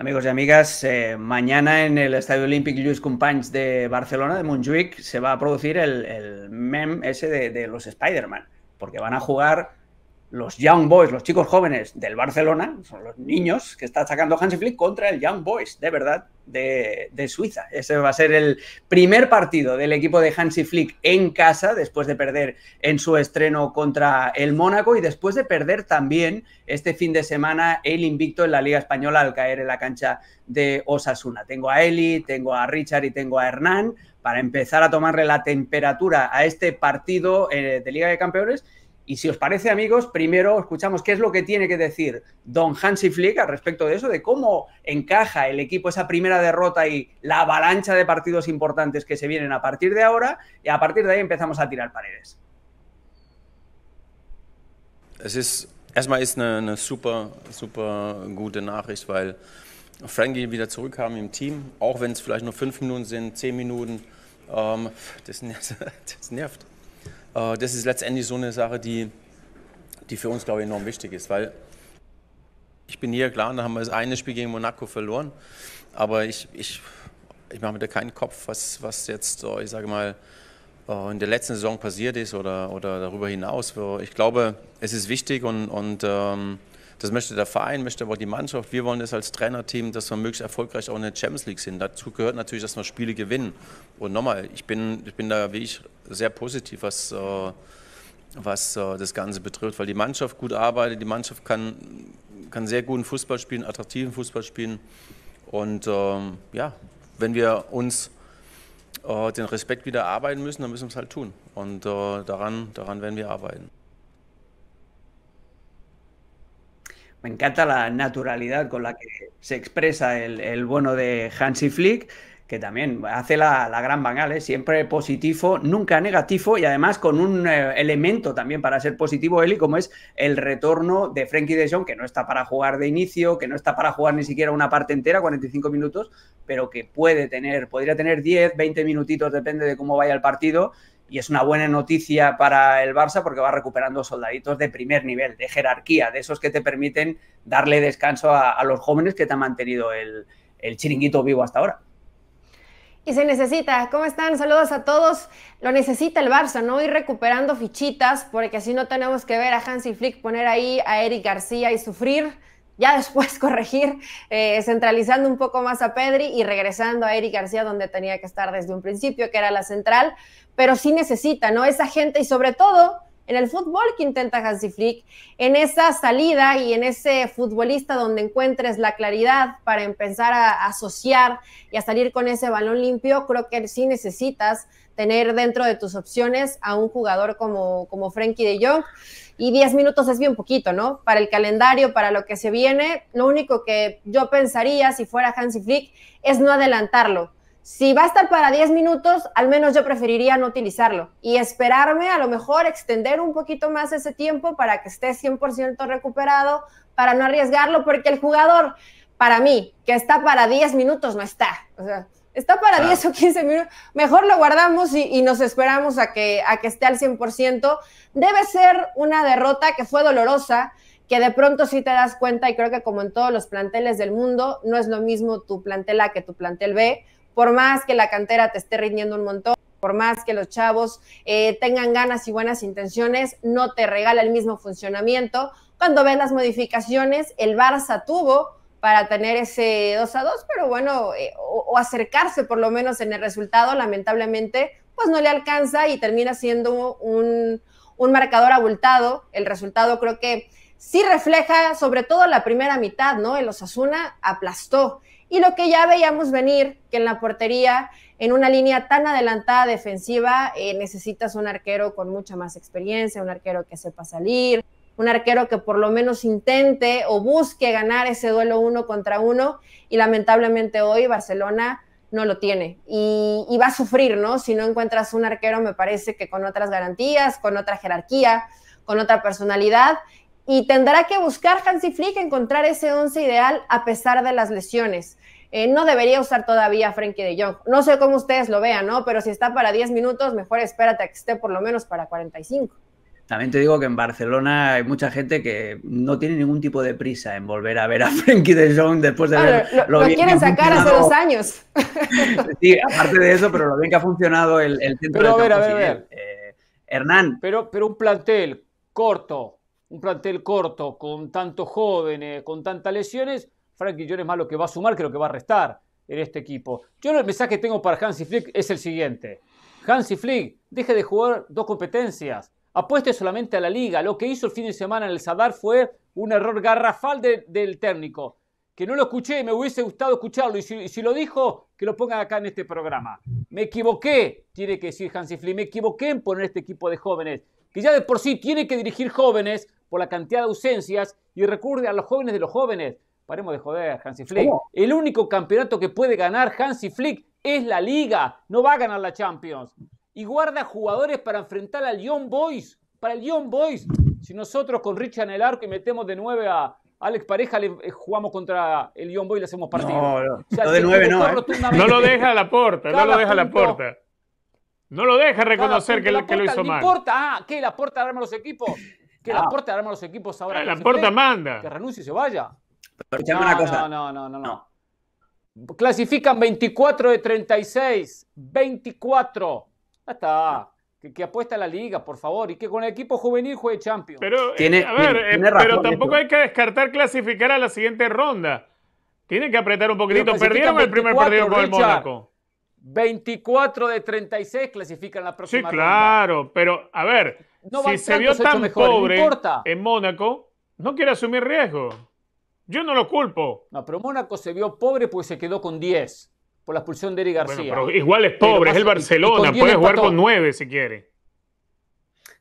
Amigos y amigas, eh, mañana en el Estadio Olímpic Lluís Companys de Barcelona, de Montjuic, se va a producir el, el meme ese de, de los Spider-Man, porque van a jugar los Young Boys, los chicos jóvenes del Barcelona, son los niños que está sacando Hansi Flick contra el Young Boys, de verdad, de, Suiza. Ese va a ser el primer partido del equipo de Hansi Flick en casa, después de perder en su estreno contra el Mónaco y después de perder también este fin de semana el invicto en la Liga Española al caer en la cancha de Osasuna. Tengo a Eli, tengo a Richard y tengo a Hernán para empezar a tomarle la temperatura a este partido eh, de Liga de Campeones y si os parece, amigos, primero escuchamos qué es lo que tiene que decir Don Hansi Flick al respecto de eso, de cómo encaja el equipo esa primera derrota y la avalancha de partidos importantes que se vienen a partir de ahora. Y a partir de ahí empezamos a tirar paredes. Es una erstmal ist eine, eine super, super gute Nachricht, weil Frankie wieder zurückkam im Team, auch wenn es vielleicht nur fünf Minuten sind, zehn Minuten. Ähm, das nervt. Äh, das ist letztendlich so eine Sache, die, die für uns, glaube ich, enorm wichtig ist, weil ich bin hier, klar, da haben wir das eine Spiel gegen Monaco verloren, aber ich, ich, ich mache mir da keinen Kopf, was, was jetzt, äh, ich sage mal, äh, in der letzten Saison passiert ist oder, oder darüber hinaus. Ich glaube, es ist wichtig und, und ähm, das möchte der Verein, möchte aber die Mannschaft. Wir wollen es als Trainerteam, dass wir möglichst erfolgreich auch in der Champions League sind. Dazu gehört natürlich, dass wir Spiele gewinnen. Und nochmal, ich bin, ich bin da wie ich sehr positiv, was, äh, was äh, das Ganze betrifft, weil die Mannschaft gut arbeitet, die Mannschaft kann, kann sehr guten Fußball spielen, attraktiven Fußball spielen. Und ähm, ja, wenn wir uns äh, den Respekt wieder arbeiten müssen, dann müssen wir es halt tun. Und äh, daran, daran werden wir arbeiten. Me encanta la naturalidad con la que se expresa el, bueno de Hansi Flick, que también hace la, gran banal, ¿eh? siempre positivo, nunca negativo y además con un eh, elemento también para ser positivo Eli, como es el retorno de Frankie de Jong, que no está para jugar de inicio, que no está para jugar ni siquiera una parte entera, 45 minutos, pero que puede tener, podría tener 10, 20 minutitos, depende de cómo vaya el partido, y es una buena noticia para el Barça porque va recuperando soldaditos de primer nivel, de jerarquía, de esos que te permiten darle descanso a, los jóvenes que te han mantenido el, chiringuito vivo hasta ahora. Y se necesita. ¿Cómo están? Saludos a todos. Lo necesita el Barça, ¿no? Ir recuperando fichitas, porque así no tenemos que ver a Hansi Flick poner ahí a Eric García y sufrir ya después corregir, eh, centralizando un poco más a Pedri y regresando a Eric García donde tenía que estar desde un principio, que era la central, pero sí necesita, ¿no? Esa gente y sobre todo en el fútbol que intenta Hansi Flick, en esa salida y en ese futbolista donde encuentres la claridad para empezar a asociar y a salir con ese balón limpio, creo que sí necesitas tener dentro de tus opciones a un jugador como, como Frankie de Jong y 10 minutos es bien poquito, ¿no? Para el calendario, para lo que se viene, lo único que yo pensaría si fuera Hansi Flick es no adelantarlo. Si va a estar para 10 minutos, al menos yo preferiría no utilizarlo y esperarme a lo mejor extender un poquito más ese tiempo para que esté 100% recuperado, para no arriesgarlo, porque el jugador, para mí, que está para 10 minutos, no está. O sea, está para 10 o 15 minutos, mejor lo guardamos y, nos esperamos a que, a que esté al 100%. Debe ser una derrota que fue dolorosa, que de pronto sí te das cuenta y creo que como en todos los planteles del mundo, no es lo mismo tu plantel A que tu plantel B, por más que la cantera te esté rindiendo un montón. Por más que los chavos eh, tengan ganas y buenas intenciones, no te regala el mismo funcionamiento. Cuando ves las modificaciones, el Barça tuvo para tener ese 2 a 2, pero bueno, eh, o, acercarse por lo menos en el resultado, lamentablemente, pues no le alcanza y termina siendo un, marcador abultado. El resultado creo que sí refleja sobre todo la primera mitad, ¿no? El Osasuna aplastó. Y lo que ya veíamos venir, que en la portería, en una línea tan adelantada defensiva, eh, necesitas un arquero con mucha más experiencia, un arquero que sepa salir, un arquero que por lo menos intente o busque ganar ese duelo uno contra uno y lamentablemente hoy Barcelona no lo tiene y, va a sufrir, ¿no? Si no encuentras un arquero, me parece que con otras garantías, con otra jerarquía, con otra personalidad y tendrá que buscar Hansi Flick encontrar ese once ideal a pesar de las lesiones. Eh, no debería usar todavía a Frankie de Jong. No sé cómo ustedes lo vean, ¿no? Pero si está para 10 minutos, mejor espérate a que esté por lo menos para 45. También te digo que en Barcelona hay mucha gente que no tiene ningún tipo de prisa en volver a ver a Frankie de Jong después de claro, lo, quieren sacar hace dos años. Sí, aparte de eso, pero lo bien que ha funcionado el, el centro de a eh, Hernán. Pero, pero un plantel corto, un plantel corto, con tantos jóvenes, con tantas lesiones, Frankie Jong es más lo que va a sumar que lo que va a restar en este equipo. Yo el mensaje que tengo para Hansi Flick es el siguiente. Hansi Flick, deje de jugar dos competencias. Apueste solamente a la liga. Lo que hizo el fin de semana en el Sadar fue un error garrafal del técnico. Que no lo escuché, me hubiese gustado escucharlo. Y si, lo dijo, que lo pongan acá en este programa. Me equivoqué, tiene que decir Hansi Flick. Me equivoqué en poner este equipo de jóvenes. Que ya de por sí tiene que dirigir jóvenes por la cantidad de ausencias y recurre a los jóvenes de los jóvenes. Paremos de joder, Hansi Flick. El único campeonato que puede ganar Hansi Flick es la Liga. No va a ganar la Champions y guarda jugadores para enfrentar al Young Boys. Para el Young Boys, si nosotros con Richard en el arco y metemos de 9 a Alex Pareja, eh, jugamos contra el Young Boys y le hacemos partido. No, no, no de no. ¿eh? No lo deja a la puerta, no lo deja a la puerta. No lo deja reconocer que, lo hizo mal. No importa, ah, ¿qué? ¿La puerta arma los equipos? ¿Que la ah. puerta arma los equipos ahora? la puerta manda. Que renuncie y se vaya. no, no, no, no. Clasifican 24 de 36. 24 está. Que, apuesta a la liga, por favor, y que con el equipo juvenil juegue Champions. Pero, eh, ¿Tiene, eh, tampoco hay que descartar clasificar a la siguiente ronda. Tienen que apretar un poquitito. Perdieron el primer partido con el Mónaco. 24 de 36 clasifican la próxima ronda. Sí, claro, pero a ver, si se vio tan pobre en Mónaco, no quiere asumir riesgo. Yo no lo culpo. No, pero Mónaco se vio pobre pues se quedó con 10 por la expulsión de Eric García. pero igual es pobre, es el Barcelona, puede jugar con nueve si quiere.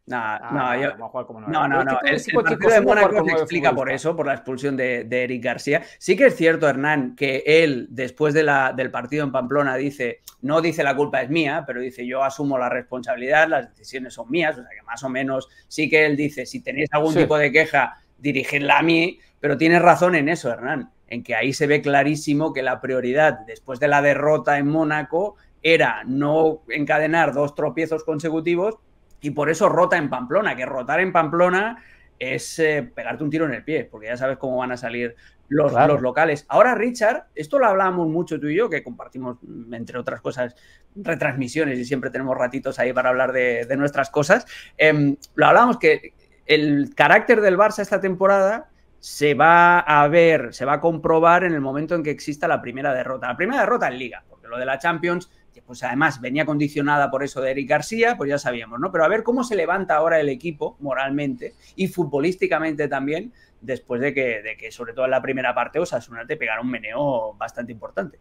no, ah, no, no, no, El, partido de Mónaco se explica por eso, por la expulsión de, Eric García. Sí que es cierto, Hernán, que él, después del partido en Pamplona, dice, no dice la culpa es mía, pero dice yo asumo la responsabilidad, las decisiones son mías, o sea que más o menos sí que él dice, si tenéis algún tipo de queja, dirigidla a mí, pero tienes razón en eso, Hernán en que ahí se ve clarísimo que la prioridad después de la derrota en Mónaco era no encadenar dos tropiezos consecutivos y por eso rota en Pamplona, que rotar en Pamplona es eh, pegarte un tiro en el pie, porque ya sabes cómo van a salir los, los, locales. Ahora, Richard, esto lo hablábamos mucho tú y yo, que compartimos, mm, entre otras cosas, retransmisiones y siempre tenemos ratitos ahí para hablar de, nuestras cosas. Em, lo hablábamos que el carácter del Barça esta temporada se va a ver, se va a comprobar en el momento en que exista la primera derrota. La primera derrota en Liga, porque lo de la Champions, pues además venía condicionada por eso de Eric García, pues ya sabíamos, ¿no? Pero a ver cómo se levanta ahora el equipo moralmente y futbolísticamente también, después de que, sobre todo en la primera parte, Osasuna de pegara un meneo bastante importante.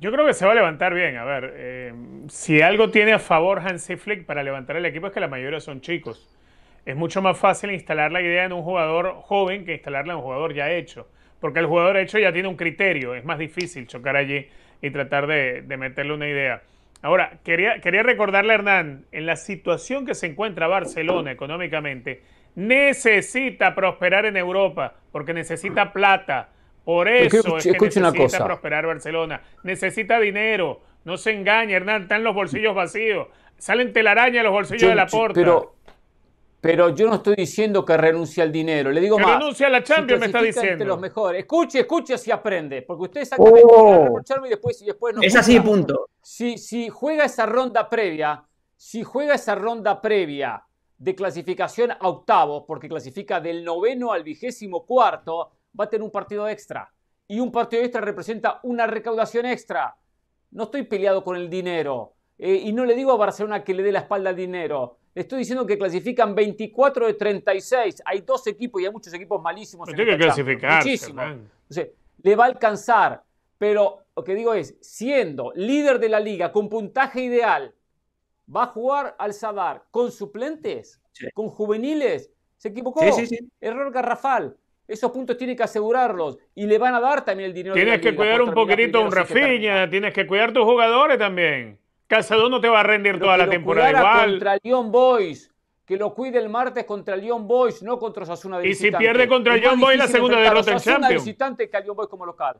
Yo creo que se va a levantar bien. A ver, eh, si algo tiene a favor Hansi Flick para levantar el equipo es que la mayoría son chicos. Es mucho más fácil instalar la idea en un jugador joven que instalarla en un jugador ya hecho, porque el jugador hecho ya tiene un criterio, es más difícil chocar allí y tratar de, meterle una idea. Ahora, quería, quería recordarle a Hernán, en la situación que se encuentra Barcelona económicamente, necesita prosperar en Europa, porque necesita plata. Por eso es que necesita prosperar Barcelona. Necesita dinero. No se engañe, Hernán, están los bolsillos vacíos. Salen telaraña los bolsillos de la puerta. Pero yo no estoy diciendo que renuncie al dinero. Le digo que más. Renuncie a la Champions, me está diciendo. los mejores. Escuche, escuche si aprende. Porque ustedes oh. después, y después no. Es así, punto. Si, juega esa ronda previa, si juega esa ronda previa de clasificación a octavos, porque clasifica del noveno al vigésimo cuarto, va a tener un partido extra. Y un partido extra representa una recaudación extra. No estoy peleado con el dinero. Eh, y no le digo a Barcelona que le dé la espalda al dinero estoy diciendo que clasifican 24 de 36. Hay dos equipos y hay muchos equipos malísimos. tiene que clasificar. Muchísimo. le va a alcanzar. Pero lo que digo es, siendo líder de la liga con puntaje ideal, ¿va a jugar al Sadar con suplentes? ¿Con juveniles? ¿Se equivocó? Error garrafal. Esos puntos tiene que asegurarlos y le van a dar también el dinero. Tienes que cuidar un poquitito a un Rafiña, tienes que cuidar tus jugadores también. Casadón no te va a rendir toda la temporada igual. Contra Boys. Que lo cuide el martes contra el Lyon Boys, no contra Sasuna de Y si pierde contra el Lyon Boys, la segunda derrota en Champions. visitante que al Boys como local.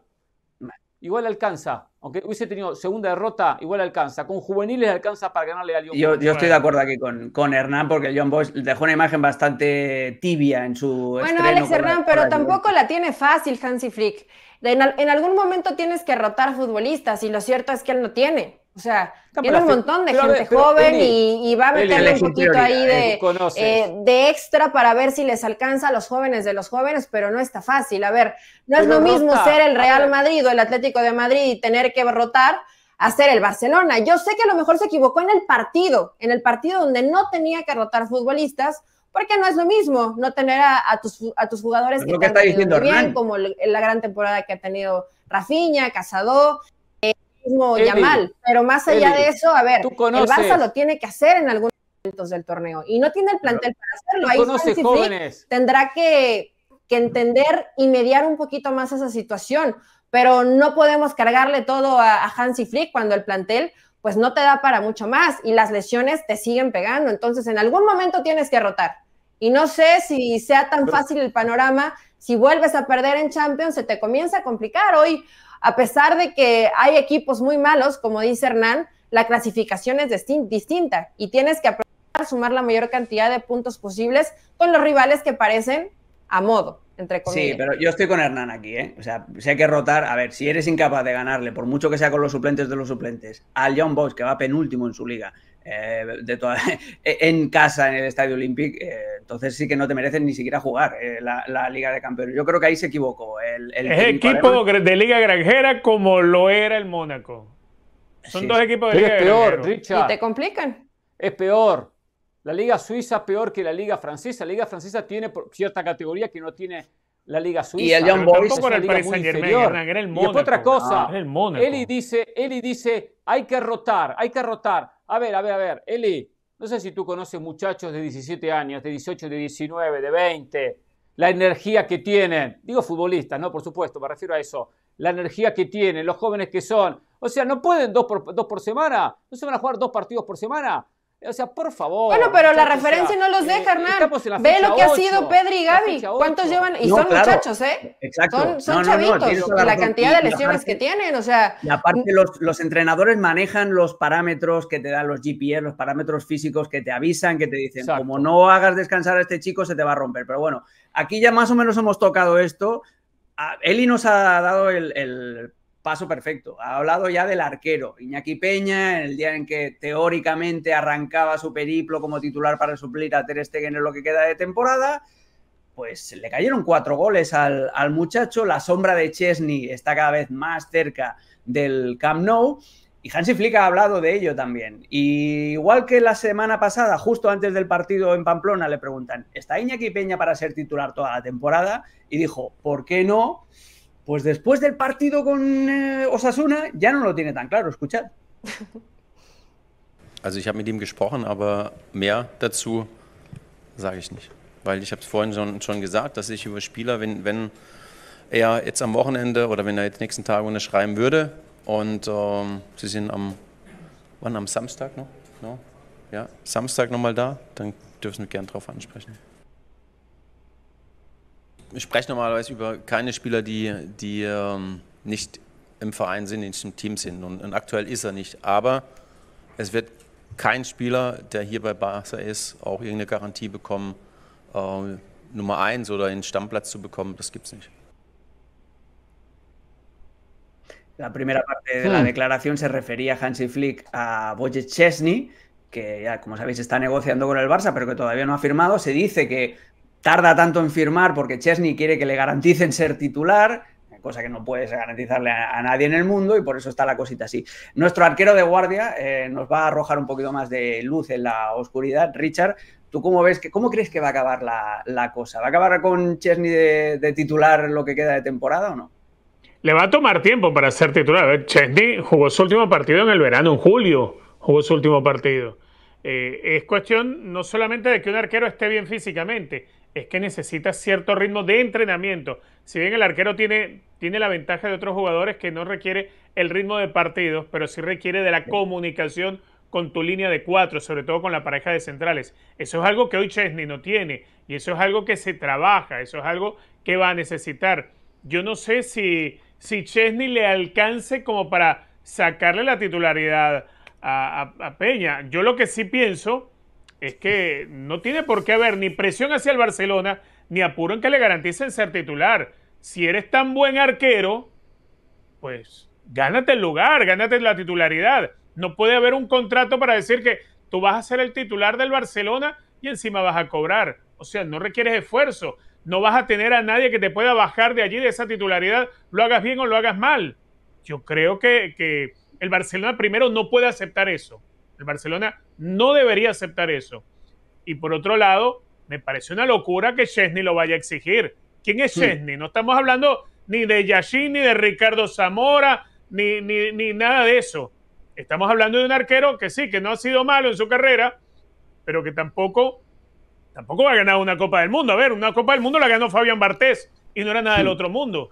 Igual alcanza. Aunque hubiese tenido segunda derrota, igual alcanza. Con juveniles alcanza para ganarle a Lyon Boys. Yo estoy de acuerdo aquí con, Hernán, porque el John Boys dejó una imagen bastante tibia en su. Bueno, Alex Hernán, pero tampoco la tiene fácil Hansi Flick. En, en algún momento tienes que rotar futbolistas, y lo cierto es que él no tiene. O sea, tiene un montón de gente joven y, va a meterle un poquito ahí eh, de, extra para ver si les alcanza a los jóvenes de los jóvenes, pero no está fácil. A ver, no es lo mismo ser el Real Madrid o el Atlético de Madrid y tener que rotar a ser el Barcelona. Yo sé que a lo mejor se equivocó en el partido, en el partido donde no tenía que rotar futbolistas, porque no es lo mismo no tener a, tus, jugadores que, bien, como la gran temporada que ha tenido Rafinha, Casado, mismo Yamal. Pero más allá de eso, a ver, el Barça lo tiene que hacer en algunos momentos del torneo y no tiene el plantel para hacerlo. Ahí tendrá que, entender y mediar un poquito más esa situación, pero no podemos cargarle todo a, a Hansi Flick cuando el plantel pues no te da para mucho más y las lesiones te siguen pegando. Entonces, en algún momento tienes que rotar. Y no sé si sea tan fácil el panorama. Si vuelves a perder en Champions, se te comienza a complicar. Hoy, a pesar de que hay equipos muy malos, como dice Hernán, la clasificación es distinta y tienes que sumar la mayor cantidad de puntos posibles con los rivales que parecen a modo. Entre comillas. Sí, pero yo estoy con Hernán aquí, ¿eh? O sea, si hay que rotar, a ver, si eres incapaz de ganarle, por mucho que sea con los suplentes de los suplentes, al John Boys, que va penúltimo en su liga, eh, de toda, e-, en casa, en el Estadio Olympic, eh, entonces sí que no te merecen ni siquiera jugar eh, la, Liga de Campeones. Yo creo que ahí se equivocó. El, es equipo de Liga Granjera como lo era el Mónaco. Son dos equipos de Liga Es peor, Richard. Y te complican. Es peor. La Liga Suiza es peor que la Liga Francesa. La Liga Francesa tiene cierta categoría que no tiene la Liga Suiza. Y el John Boys es una liga inferior. el Y otra cosa, ah, Eli dice, Eli dice, hay que rotar, hay que rotar. A ver, a ver, a ver, Eli, no sé si tú conoces muchachos de 17 años, de 18, de 19, de 20, la energía que tienen, digo futbolistas, ¿no? Por supuesto, me refiero a eso, la energía que tienen, los jóvenes que son. O sea, no pueden dos por, dos por semana, no se van a jugar dos partidos por semana. O sea, por favor. Bueno, pero la referencia no los eh, deja, Hernán. Ve lo que ha sido Pedri y Gaby. ¿Cuántos llevan? Y son muchachos, ¿eh? Exacto. Son, chavitos. la, cantidad de lesiones que tienen, o sea. Y aparte, los, entrenadores manejan los parámetros que te dan los GPS, los parámetros físicos que te avisan, que te dicen, como no hagas descansar a este chico, se te va a romper. Pero bueno, aquí ya más o menos hemos tocado esto. Eli nos ha dado el paso perfecto. Ha hablado ya del arquero, Iñaki Peña, en el día en que teóricamente arrancaba su periplo como titular para suplir a Ter Stegen en lo que queda de temporada, pues le cayeron cuatro goles al, muchacho, la sombra de Chesney está cada vez más cerca del Camp Nou, y Hansi Flick ha hablado de ello también. Y igual que la semana pasada, justo antes del partido en Pamplona, le preguntan, ¿está Iñaki Peña para ser titular toda la temporada? Y dijo, ¿por qué no? Pues después del partido con eh, Osasuna ya no lo tiene tan claro, escuchad. Also ich habe mit ihm gesprochen, aber mehr dazu sage ich nicht. Weil ich habe es vorhin schon, schon gesagt, dass ich über Spieler, wenn, wenn er jetzt am Wochenende oder wenn er jetzt nächsten Tag unterschreiben würde und ähm, sie sind am, wann, am Samstag noch? No? Ja, Samstag nochmal da, dann dürfen wir gern drauf ansprechen spreche normalerweise über keine Spieler, die, die ähm, nicht im Verein sind, nicht im Team sind. Und, und, aktuell ist er nicht. Aber es wird kein Spieler, der hier bei Barca ist, auch irgendeine Garantie bekommen, äh, Nummer 1 oder einen Stammplatz zu bekommen. Das gibt es nicht. La primera parte de la hmm. declaración se refería Hansi Flick a Wojciech Chesney, que ya como sabéis está negociando con el Barça, pero que todavía no ha firmado. Se dice que tarda tanto en firmar porque Chesney quiere que le garanticen ser titular, cosa que no puedes garantizarle a, nadie en el mundo y por eso está la cosita así. Nuestro arquero de guardia eh, nos va a arrojar un poquito más de luz en la oscuridad. Richard, ¿tú cómo ves que, cómo crees que va a acabar la, cosa? ¿Va a acabar con Chesney de, de, titular lo que queda de temporada o no? Le va a tomar tiempo para ser titular. Chesney jugó su último partido en el verano, en julio jugó su último partido. Eh, es cuestión no solamente de que un arquero esté bien físicamente, es que necesita cierto ritmo de entrenamiento. Si bien el arquero tiene, tiene la ventaja de otros jugadores que no requiere el ritmo de partidos, pero sí requiere de la comunicación con tu línea de cuatro, sobre todo con la pareja de centrales. Eso es algo que hoy Chesney no tiene y eso es algo que se trabaja, eso es algo que va a necesitar. Yo no sé si, si Chesney le alcance como para sacarle la titularidad a Peña. Yo lo que sí pienso es que no tiene por qué haber ni presión hacia el Barcelona, ni apuro en que le garanticen ser titular. Si eres tan buen arquero, pues gánate el lugar, gánate la titularidad. No puede haber un contrato para decir que tú vas a ser el titular del Barcelona y encima vas a cobrar. O sea, no requieres esfuerzo. No vas a tener a nadie que te pueda bajar de allí de esa titularidad, lo hagas bien o lo hagas mal. Yo creo que, el Barcelona primero no puede aceptar eso. El Barcelona no debería aceptar eso. Y por otro lado, me parece una locura que Chesney lo vaya a exigir. ¿Quién es Chesney? No estamos hablando ni de Yashin, ni de Ricardo Zamora, ni, ni, nada de eso. Estamos hablando de un arquero que sí, que no ha sido malo en su carrera, pero que tampoco, tampoco va a ganar una Copa del Mundo. A ver, una Copa del Mundo la ganó Fabián Bartés y no era nada del otro mundo.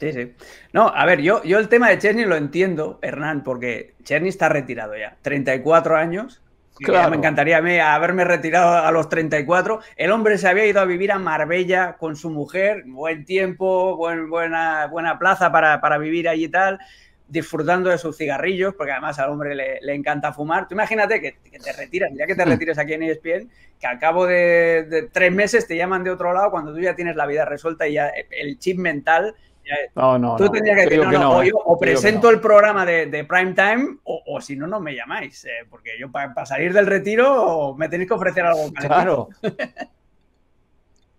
Sí, sí. No, a ver, yo, yo el tema de Cherny lo entiendo, Hernán, porque Cherny está retirado ya. 34 años. Claro. Me encantaría a mí haberme retirado a los 34. El hombre se había ido a vivir a Marbella con su mujer. Buen tiempo, buen, buena, buena plaza para, vivir allí y tal. Disfrutando de sus cigarrillos, porque además al hombre le, encanta fumar. Tú imagínate que, te retiras, ya que te hmm. retires aquí en ESPN, que al cabo de, de tres meses te llaman de otro lado cuando tú ya tienes la vida resuelta y ya el chip mental no, no. Tú no, que decir, eh, o, yo, presento el programa de, de prime time, o, si no, no me llamáis. Eh, porque yo, para salir del retiro, me tenéis que ofrecer algo. Claro.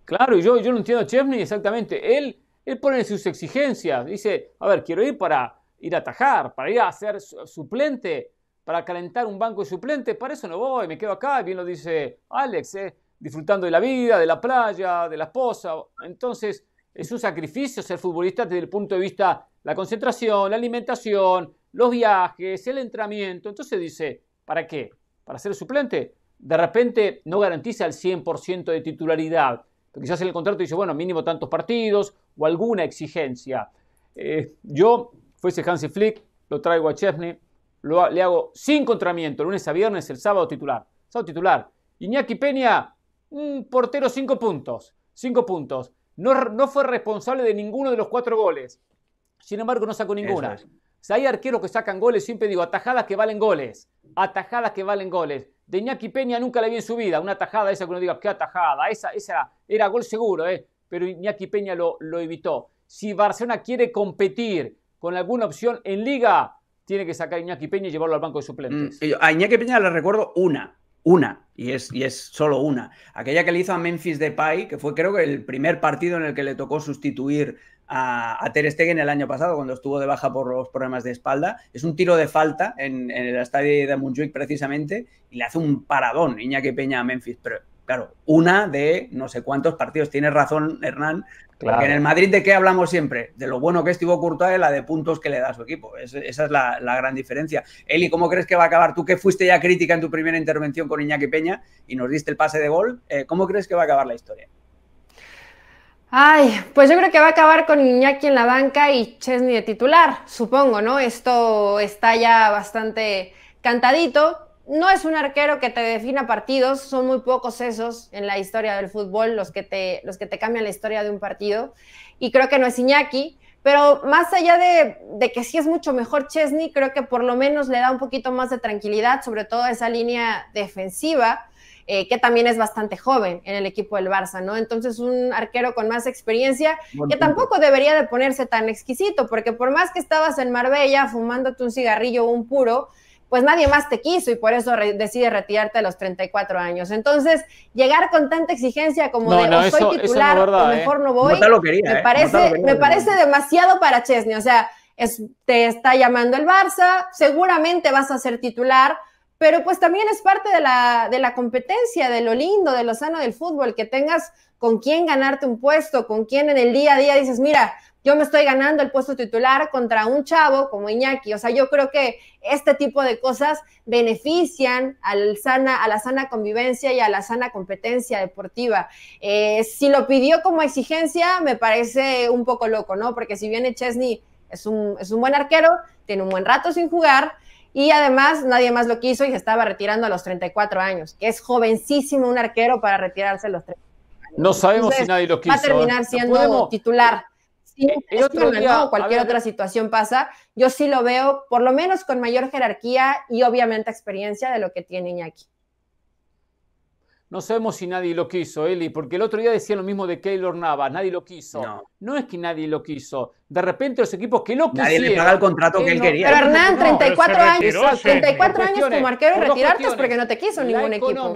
claro, yo, yo no entiendo a Chesney exactamente. Él, él pone sus exigencias. Dice, a ver, quiero ir para ir a Tajar, para ir a ser suplente, para calentar un banco de suplente. Para eso no voy, me quedo acá. Bien lo dice Alex, eh, disfrutando de la vida, de la playa, de la esposa. Entonces es un sacrificio ser futbolista desde el punto de vista la concentración, la alimentación, los viajes, el entrenamiento. Entonces dice, ¿para qué? ¿Para ser suplente? De repente no garantiza el 100% de titularidad. Pero quizás en el contrato dice, bueno, mínimo tantos partidos o alguna exigencia. Eh, yo, fuese Hansi Flick, lo traigo a Chesney, lo, le hago sin contramiento, lunes a viernes, el sábado titular. Sábado titular. Iñaki Peña, un portero cinco puntos. Cinco puntos. No, fue responsable de ninguno de los cuatro goles. Sin embargo, no sacó ninguna. si hay arqueros que sacan goles, siempre digo, atajadas que valen goles. Atajadas que valen goles. De Iñaki Peña nunca la vi en su vida. Una atajada esa que uno diga, qué atajada. Esa, esa era gol seguro, ¿eh? pero Iñaki Peña lo, lo evitó. Si Barcelona quiere competir con alguna opción en liga, tiene que sacar a Iñaki Peña y llevarlo al banco de suplentes. Mm, a Iñaki Peña le recuerdo una, una, y es, y es solo una. Aquella que le hizo a Memphis Depay, que fue creo que el primer partido en el que le tocó sustituir a, a Ter Stegen el año pasado, cuando estuvo de baja por los problemas de espalda. Es un tiro de falta en, el estadio de Montjuic precisamente, y le hace un paradón que Peña a Memphis, pero claro, una de no sé cuántos partidos. Tienes razón, Hernán, en el Madrid, ¿de qué hablamos siempre? De lo bueno que es Thibaut Courtois y la de puntos que le da a su equipo. esa es la, gran diferencia. Eli, ¿cómo crees que va a acabar? Tú que fuiste ya crítica en tu primera intervención con Iñaki Peña y nos diste el pase de gol, eh, ¿cómo crees que va a acabar la historia? Ay, pues yo creo que va a acabar con Iñaki en la banca y Chesney de titular, supongo, ¿no? Esto está ya bastante cantadito no es un arquero que te defina partidos, son muy pocos esos en la historia del fútbol los que te, los que te cambian la historia de un partido. Y creo que no es Iñaki, pero más allá de, que sí es mucho mejor Chesney, creo que por lo menos le da un poquito más de tranquilidad, sobre todo esa línea defensiva. Eh, que también es bastante joven en el equipo del Barça, ¿no? Entonces un arquero con más experiencia que tampoco debería de ponerse tan exquisito, porque por más que estabas en Marbella fumándote un cigarrillo o un puro, pues nadie más te quiso y por eso decide retirarte a los 34 años. Entonces, llegar con tanta exigencia como de no, oh, soy titular o pues ¿eh? mejor no voy, ¿eh? me, parece, demasiado para Chesney. O sea, te está llamando el Barça, seguramente vas a ser titular, pero pues también es parte de la, de la competencia, de lo lindo, de lo sano del fútbol, que tengas con quién ganarte un puesto, con quién en el día a día dices, mira, yo me estoy ganando el puesto titular contra un chavo como Iñaki. O sea, yo creo que este tipo de cosas benefician sana, a la sana convivencia y a la sana competencia deportiva. Eh, si lo pidió como exigencia, me parece un poco loco, ¿no? Porque si viene Chesney es un, es un buen arquero, tiene un buen rato sin jugar. Y además nadie más lo quiso y se estaba retirando a los 34 años, que es jovencísimo un arquero para retirarse a los 34 años. No sabemos si nadie lo quiso. Va a ¿eh? terminar siendo titular cualquier otra situación pasa, yo sí lo veo, por lo menos con mayor jerarquía y obviamente experiencia de lo que tiene Iñaki. No sabemos si nadie lo quiso, Eli, porque el otro día decía lo mismo de Keylor Nava, nadie lo quiso. No. es que nadie lo quiso. De repente los equipos que lo quisieron... Nadie le el contrato que él, quería. Pero Hernán, 34 años, 34 años como arquero y retirarte es porque no te quiso ningún equipo.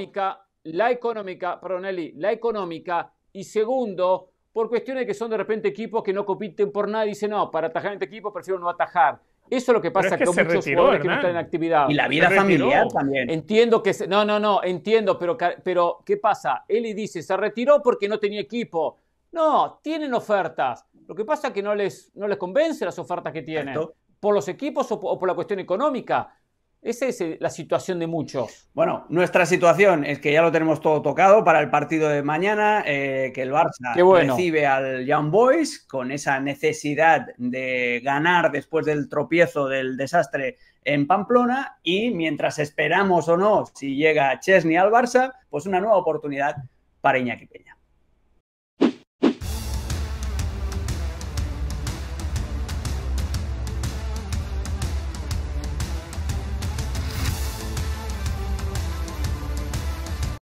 La económica, perdón Eli, la económica y segundo, por cuestiones que son de repente equipos que no compiten por nada y dice no, para atajar este equipo prefiero no atajar. Eso es lo que pasa con muchos jugadores que no están en actividad. Y la vida familiar también. Entiendo que. no, no, no, entiendo, pero, pero ¿qué pasa? Él dice, se retiró porque no tenía equipo. No, tienen ofertas. Lo que pasa es que no les, no les convence las ofertas que tienen. Por los equipos o por la cuestión económica. Esa es eh, la situación de muchos. Bueno, nuestra situación es que ya lo tenemos todo tocado para el partido de mañana, eh, que el Barça recibe al Young Boys con esa necesidad de ganar después del tropiezo del desastre en Pamplona y mientras esperamos o no si llega Chesney al Barça, pues una nueva oportunidad para Iñaki